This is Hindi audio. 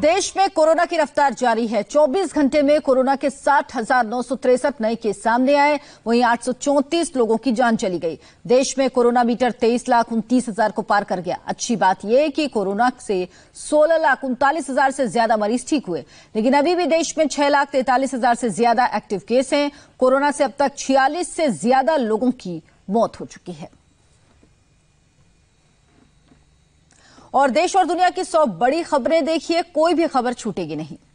देश में कोरोना की रफ्तार जारी है 24 घंटे में कोरोना के साठ हजार नौ सौ तिरसठ नए केस सामने आए वहीं 834 लोगों की जान चली गई देश में कोरोना मीटर तेईस लाख उनतीस हजार को पार कर गया अच्छी बात यह कि कोरोना से सोलह लाख उनतालीस हजार से ज्यादा मरीज ठीक हुए लेकिन अभी भी देश में छह लाख तैतालीस हजार से ज्यादा एक्टिव केस हैं कोरोना से अब तक छियालीस से ज्यादा लोगों की मौत हो चुकी है और देश और दुनिया की सौ बड़ी खबरें देखिए कोई भी खबर छूटेगी नहीं